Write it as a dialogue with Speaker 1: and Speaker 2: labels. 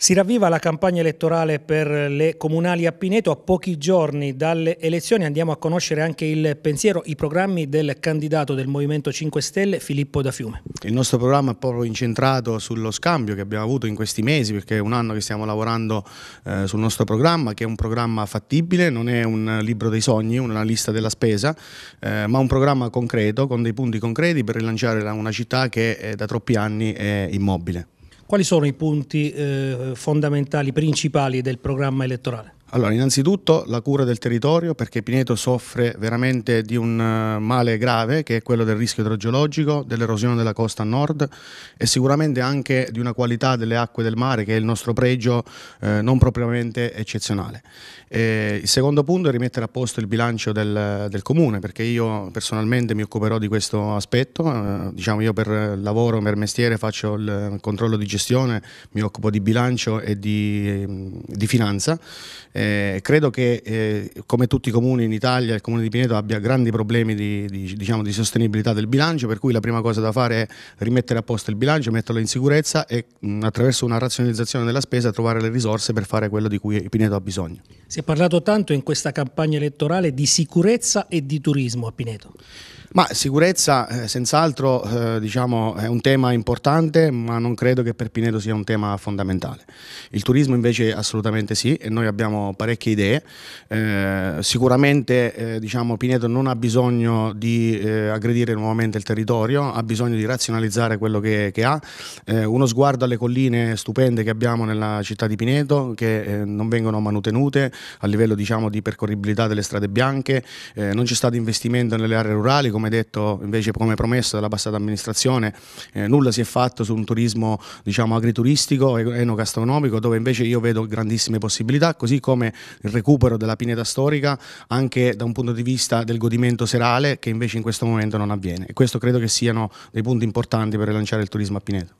Speaker 1: Si ravviva la campagna elettorale per le comunali a Pineto. A pochi giorni dalle elezioni andiamo a conoscere anche il pensiero, i programmi del candidato del Movimento 5
Speaker 2: Stelle, Filippo Da Fiume. Il nostro programma è proprio incentrato sullo scambio che abbiamo avuto in questi mesi, perché è un anno che stiamo lavorando eh, sul nostro programma, che è un programma fattibile, non è un libro dei sogni, una lista della spesa, eh, ma un programma concreto, con dei punti concreti per rilanciare una città che eh, da troppi anni è immobile. Quali sono i punti
Speaker 1: eh, fondamentali, principali del programma elettorale?
Speaker 2: Allora, innanzitutto la cura del territorio perché Pineto soffre veramente di un eh, male grave che è quello del rischio idrogeologico, dell'erosione della costa a nord e sicuramente anche di una qualità delle acque del mare che è il nostro pregio eh, non propriamente eccezionale. E il secondo punto è rimettere a posto il bilancio del, del, comune perché io personalmente mi occuperò di questo aspetto, eh, diciamo io per lavoro, per mestiere faccio il controllo di gestione, mi occupo di bilancio e di, mm, di finanza eh, credo che eh, come tutti i comuni in Italia il comune di Pineto abbia grandi problemi di, di, diciamo, di, sostenibilità del bilancio per cui la prima cosa da fare è rimettere a posto il bilancio, metterlo in sicurezza e mh, attraverso una razionalizzazione della spesa trovare le risorse per fare quello di cui Pineto ha bisogno.
Speaker 1: Si è parlato tanto in questa campagna elettorale di sicurezza e di turismo a Pineto.
Speaker 2: Ma sicurezza eh, senz'altro eh, diciamo, è un tema importante, ma non credo che per Pineto sia un tema fondamentale. Il turismo invece assolutamente sì e noi abbiamo parecchie idee. Eh, sicuramente eh, diciamo, Pineto non ha bisogno di eh, aggredire nuovamente il territorio, ha bisogno di razionalizzare quello che, che ha. Eh, uno sguardo alle colline stupende che abbiamo nella città di Pineto, che eh, non vengono manutenute a livello diciamo, di percorribilità delle strade bianche, eh, non c'è stato investimento nelle aree rurali, come detto invece come promesso dalla passata amministrazione, nulla si è fatto su un turismo diciamo, agrituristico, enogastronomico, dove invece io vedo grandissime possibilità, così come come il recupero della pineta storica anche da un punto di vista del godimento serale che invece in questo momento non avviene e questo credo che siano dei punti importanti per rilanciare il turismo a Pineto.